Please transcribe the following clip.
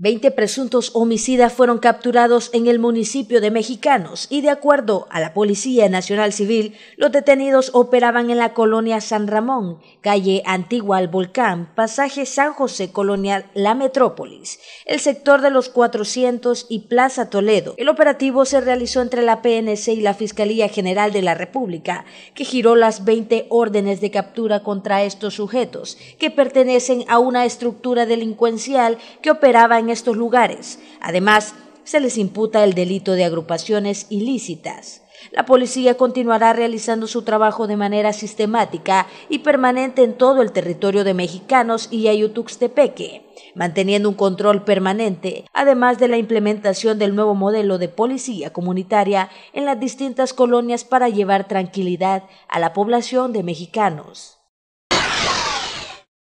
20 presuntos homicidas fueron capturados en el municipio de Mexicanos y de acuerdo a la Policía Nacional Civil, los detenidos operaban en la colonia San Ramón, calle Antigua al Volcán, pasaje San José, colonia La Metrópolis, el sector de los 400 y Plaza Toledo. El operativo se realizó entre la PNC y la Fiscalía General de la República, que giró las 20 órdenes de captura contra estos sujetos, que pertenecen a una estructura delincuencial que operaba en estos lugares. Además, se les imputa el delito de agrupaciones ilícitas. La policía continuará realizando su trabajo de manera sistemática y permanente en todo el territorio de Mexicanos y Ayutuxtepeque, manteniendo un control permanente, además de la implementación del nuevo modelo de policía comunitaria en las distintas colonias para llevar tranquilidad a la población de mexicanos.